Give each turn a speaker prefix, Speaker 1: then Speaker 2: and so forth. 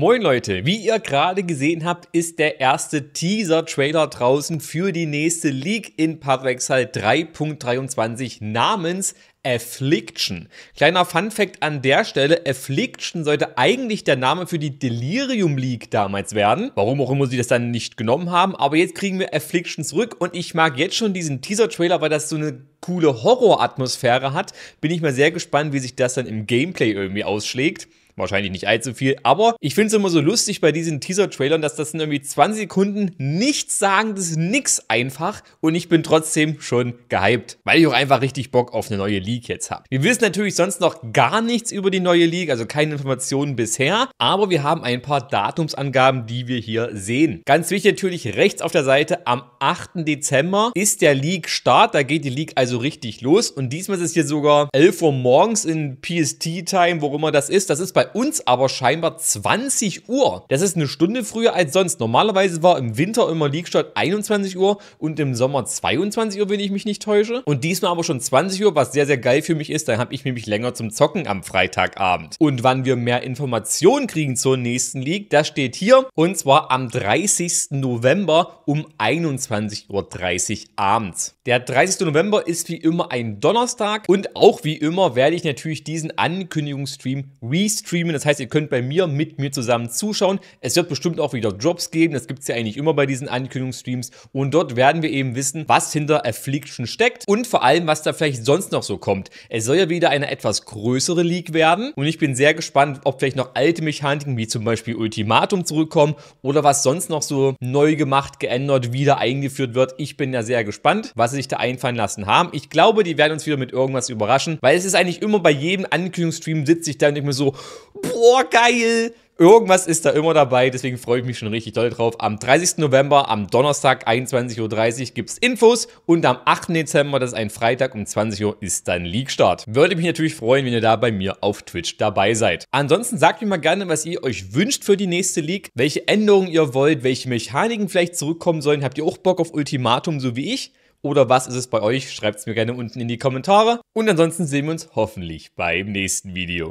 Speaker 1: Moin Leute, wie ihr gerade gesehen habt, ist der erste Teaser-Trailer draußen für die nächste League in Path of Exile 3.23 namens Affliction. Kleiner Fun Fact an der Stelle, Affliction sollte eigentlich der Name für die Delirium League damals werden. Warum auch immer sie das dann nicht genommen haben, aber jetzt kriegen wir Affliction zurück und ich mag jetzt schon diesen Teaser-Trailer, weil das so eine coole Horror-Atmosphäre hat. Bin ich mal sehr gespannt, wie sich das dann im Gameplay irgendwie ausschlägt wahrscheinlich nicht allzu viel, aber ich finde es immer so lustig bei diesen Teaser-Trailern, dass das irgendwie 20 Sekunden nichts sagen, das ist nix einfach und ich bin trotzdem schon gehypt, weil ich auch einfach richtig Bock auf eine neue League jetzt habe. Wir wissen natürlich sonst noch gar nichts über die neue League, also keine Informationen bisher, aber wir haben ein paar Datumsangaben, die wir hier sehen. Ganz wichtig natürlich rechts auf der Seite, am 8. Dezember ist der League-Start, da geht die League also richtig los und diesmal ist es hier sogar 11 Uhr morgens in PST-Time, worum immer das ist. Das ist bei uns aber scheinbar 20 Uhr. Das ist eine Stunde früher als sonst. Normalerweise war im Winter immer Liegstadt 21 Uhr und im Sommer 22 Uhr, wenn ich mich nicht täusche. Und diesmal aber schon 20 Uhr, was sehr, sehr geil für mich ist. Dann habe ich nämlich länger zum Zocken am Freitagabend. Und wann wir mehr Informationen kriegen zur nächsten League, das steht hier. Und zwar am 30. November um 21.30 Uhr abends. Der 30. November ist wie immer ein Donnerstag. Und auch wie immer werde ich natürlich diesen Ankündigungsstream restreamen streamen. Das heißt, ihr könnt bei mir mit mir zusammen zuschauen. Es wird bestimmt auch wieder Drops geben. Das gibt es ja eigentlich immer bei diesen Ankündigungsstreams. Und dort werden wir eben wissen, was hinter Affliction steckt und vor allem, was da vielleicht sonst noch so kommt. Es soll ja wieder eine etwas größere League werden. Und ich bin sehr gespannt, ob vielleicht noch alte Mechaniken wie zum Beispiel Ultimatum zurückkommen oder was sonst noch so neu gemacht, geändert, wieder eingeführt wird. Ich bin ja sehr gespannt, was sie sich da einfallen lassen haben. Ich glaube, die werden uns wieder mit irgendwas überraschen, weil es ist eigentlich immer bei jedem Ankündigungsstream sitze ich da und denke mir so, boah, geil. Irgendwas ist da immer dabei, deswegen freue ich mich schon richtig doll drauf. Am 30. November, am Donnerstag, 21.30 Uhr gibt es Infos und am 8. Dezember, das ist ein Freitag, um 20 Uhr ist dann League-Start. Würde mich natürlich freuen, wenn ihr da bei mir auf Twitch dabei seid. Ansonsten sagt mir mal gerne, was ihr euch wünscht für die nächste League, welche Änderungen ihr wollt, welche Mechaniken vielleicht zurückkommen sollen. Habt ihr auch Bock auf Ultimatum, so wie ich? oder was ist es bei euch? Schreibt es mir gerne unten in die Kommentare. Und ansonsten sehen wir uns hoffentlich beim nächsten Video.